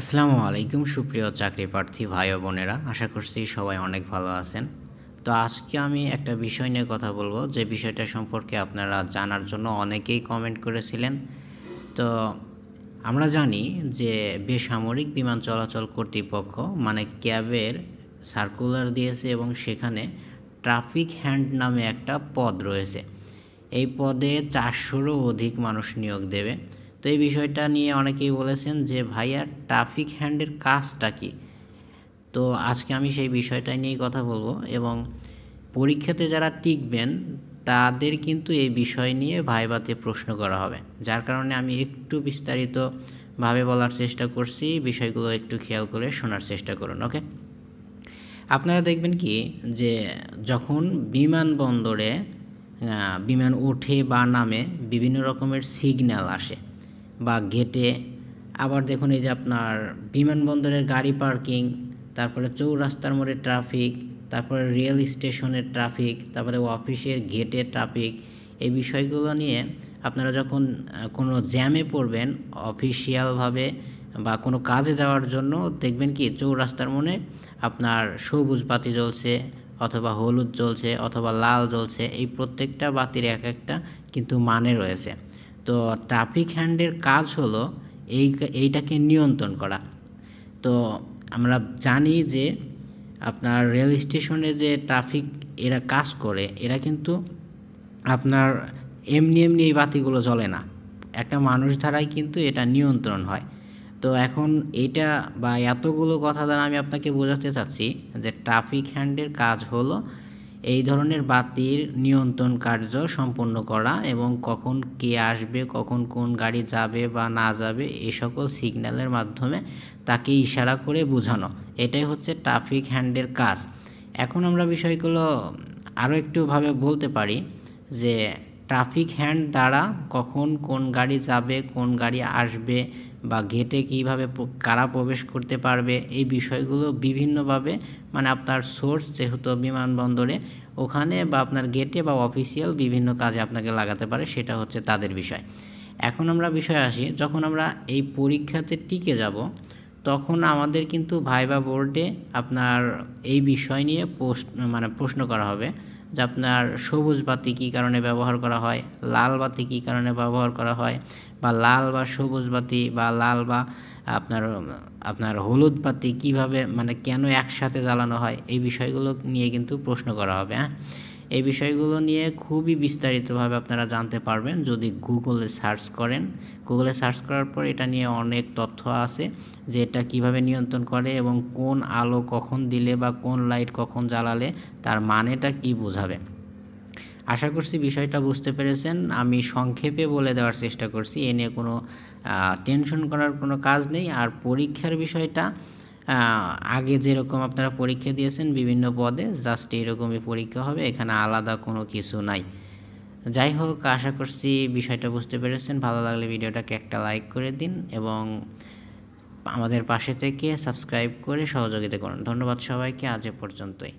আসসালামু আলাইকুম সুপ্রিয় চাকরি প্রার্থী ভাই ও বোনেরা আশা করছি সবাই অনেক ভালো আছেন তো আজকে আমি একটা বিষয় নিয়ে কথা বলবো যে বিষয়টা সম্পর্কে আপনারা জানার জন্য অনেকেই কমেন্ট করেছিলেন তো আমরা জানি যে বেসামরিক বিমান চলাচল কর্তৃপক্ষ মানে ক্যাবের সার্কুলার দিয়েছে এবং সেখানে ট্রাফিক হ্যান্ড নামে একটা পদ রয়েছে এই পদে চারশোরও অধিক মানুষ নিয়োগ দেবে তো এই বিষয়টা নিয়ে অনেকেই বলেছেন যে ভাইয়া ট্রাফিক হ্যান্ডের কাজটা কী তো আজকে আমি সেই বিষয়টা নিয়েই কথা বলবো এবং পরীক্ষাতে যারা টিকবেন তাদের কিন্তু এই বিষয় নিয়ে ভাইবাতে প্রশ্ন করা হবে যার কারণে আমি একটু বিস্তারিতভাবে বলার চেষ্টা করছি বিষয়গুলো একটু খেয়াল করে শোনার চেষ্টা করুন ওকে আপনারা দেখবেন কি যে যখন বিমানবন্দরে বিমান ওঠে বা নামে বিভিন্ন রকমের সিগন্যাল আসে বা গেটে আবার দেখুন এই যে আপনার বিমানবন্দরের গাড়ি পার্কিং তারপরে চৌরাস্তার মোড়ে ট্রাফিক তারপরে রেল স্টেশনের ট্রাফিক তারপরে অফিসের গেটে ট্রাফিক এই বিষয়গুলো নিয়ে আপনারা যখন কোনো জ্যামে পড়বেন অফিসিয়ালভাবে বা কোনো কাজে যাওয়ার জন্য দেখবেন কি চৌরাস্তার মনে আপনার সবুজ বাতি জ্বলছে অথবা হলুদ জ্বলছে অথবা লাল জ্বলছে এই প্রত্যেকটা বাতির এক একটা কিন্তু মানে রয়েছে তো ট্রাফিক হ্যান্ডের কাজ হলো এই এইটাকে নিয়ন্ত্রণ করা তো আমরা জানি যে আপনার রেল স্টেশনে যে ট্রাফিক এরা কাজ করে এরা কিন্তু আপনার এমনি এমনি এই বাতিগুলো জ্বলে না একটা মানুষ দ্বারাই কিন্তু এটা নিয়ন্ত্রণ হয় তো এখন এটা বা এতগুলো কথা দ্বারা আমি আপনাকে বোঝাতে চাচ্ছি যে ট্রাফিক হ্যান্ডের কাজ হলো এই ধরনের বাতির নিয়ন্ত্রণ কার্য সম্পন্ন করা এবং কখন কে আসবে কখন কোন গাড়ি যাবে বা না যাবে এ সকল সিগন্যালের মাধ্যমে তাকে ইশারা করে বোঝানো এটাই হচ্ছে ট্রাফিক হ্যান্ডের কাজ এখন আমরা বিষয়গুলো আরও একটুভাবে বলতে পারি যে ট্রাফিক হ্যান্ড দ্বারা কখন কোন গাড়ি যাবে কোন গাড়ি আসবে বা গেটে কীভাবে কারা প্রবেশ করতে পারবে এই বিষয়গুলো বিভিন্নভাবে মানে আপনার সোর্স যেহেতু বিমানবন্দরে ওখানে বা আপনার গেটে বা অফিসিয়াল বিভিন্ন কাজে আপনাকে লাগাতে পারে সেটা হচ্ছে তাদের বিষয় এখন আমরা বিষয় আসি যখন আমরা এই পরীক্ষাতে টিকে যাব তখন আমাদের কিন্তু ভাইবা বোর্ডে আপনার এই বিষয় নিয়ে পোস্ট মানে প্রশ্ন করা হবে যে আপনার সবুজ বাতি কী কারণে ব্যবহার করা হয় লাল বাতি কী কারণে ব্যবহার করা হয় বা লাল বা সবুজ বাতি বা লাল বা আপনার আপনার হলুদ বাতি কীভাবে মানে কেন একসাথে জ্বালানো হয় এই বিষয়গুলো নিয়ে কিন্তু প্রশ্ন করা হবে হ্যাঁ এই বিষয়গুলো নিয়ে খুবই বিস্তারিতভাবে আপনারা জানতে পারবেন যদি গুগলে সার্চ করেন গুগলে সার্চ করার পর এটা নিয়ে অনেক তথ্য আছে যে এটা কীভাবে নিয়ন্ত্রণ করে এবং কোন আলো কখন দিলে বা কোন লাইট কখন জ্বালালে তার মানেটা কি বোঝাবে আশা করছি বিষয়টা বুঝতে পেরেছেন আমি সংক্ষেপে বলে দেওয়ার চেষ্টা করছি এ নিয়ে কোনো টেনশন করার কোনো কাজ নেই আর পরীক্ষার বিষয়টা আগে যেরকম আপনারা পরীক্ষা দিয়েছেন বিভিন্ন পদে জাস্ট এরকমই পরীক্ষা হবে এখানে আলাদা কোনো কিছু নাই যাই হোক আশা করছি বিষয়টা বুঝতে পেরেছেন ভালো লাগলে ভিডিওটাকে একটা লাইক করে দিন এবং আমাদের পাশে থেকে সাবস্ক্রাইব করে সহযোগিতা করুন ধন্যবাদ সবাইকে আজ এ পর্যন্তই